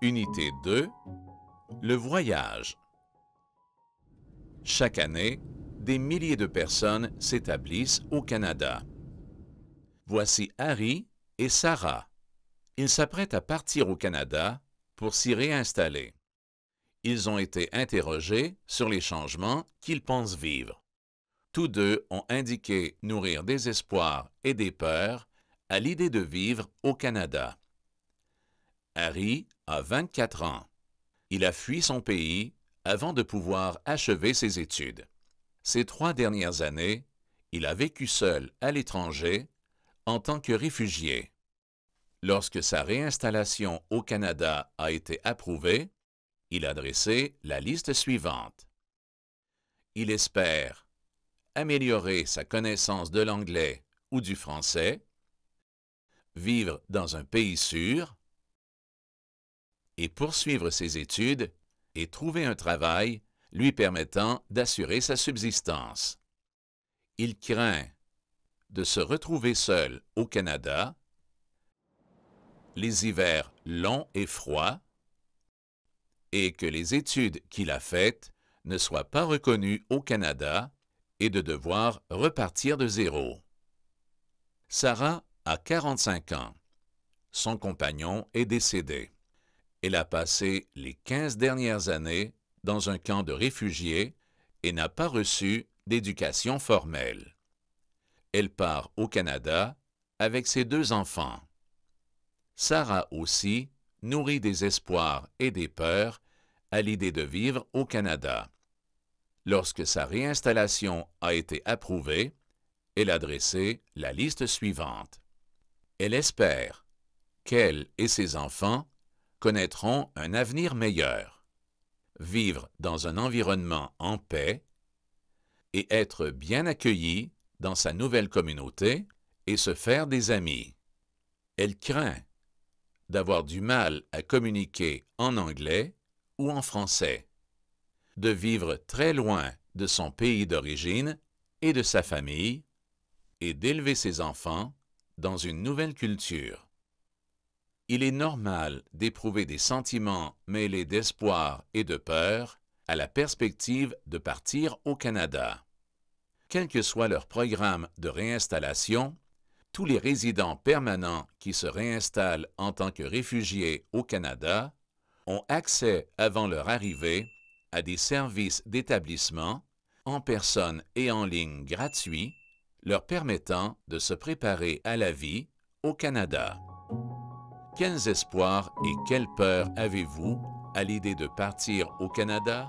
Unité 2 Le voyage Chaque année, des milliers de personnes s'établissent au Canada. Voici Harry et Sarah. Ils s'apprêtent à partir au Canada pour s'y réinstaller. Ils ont été interrogés sur les changements qu'ils pensent vivre. Tous deux ont indiqué nourrir des espoirs et des peurs à l'idée de vivre au Canada. Harry a 24 ans. Il a fui son pays avant de pouvoir achever ses études. Ces trois dernières années, il a vécu seul à l'étranger en tant que réfugié. Lorsque sa réinstallation au Canada a été approuvée, il a dressé la liste suivante. Il espère améliorer sa connaissance de l'anglais ou du français, vivre dans un pays sûr, et poursuivre ses études et trouver un travail lui permettant d'assurer sa subsistance. Il craint de se retrouver seul au Canada, les hivers longs et froids, et que les études qu'il a faites ne soient pas reconnues au Canada et de devoir repartir de zéro. Sarah a 45 ans. Son compagnon est décédé. Elle a passé les 15 dernières années dans un camp de réfugiés et n'a pas reçu d'éducation formelle. Elle part au Canada avec ses deux enfants. Sarah aussi nourrit des espoirs et des peurs à l'idée de vivre au Canada. Lorsque sa réinstallation a été approuvée, elle a dressé la liste suivante. Elle espère qu'elle et ses enfants connaîtront un avenir meilleur, vivre dans un environnement en paix et être bien accueilli dans sa nouvelle communauté et se faire des amis. Elle craint d'avoir du mal à communiquer en anglais ou en français, de vivre très loin de son pays d'origine et de sa famille, et d'élever ses enfants dans une nouvelle culture. Il est normal d'éprouver des sentiments mêlés d'espoir et de peur à la perspective de partir au Canada. Quel que soit leur programme de réinstallation, tous les résidents permanents qui se réinstallent en tant que réfugiés au Canada ont accès avant leur arrivée à des services d'établissement en personne et en ligne gratuits leur permettant de se préparer à la vie au Canada. Quels espoirs et quelles peurs avez-vous à l'idée de partir au Canada?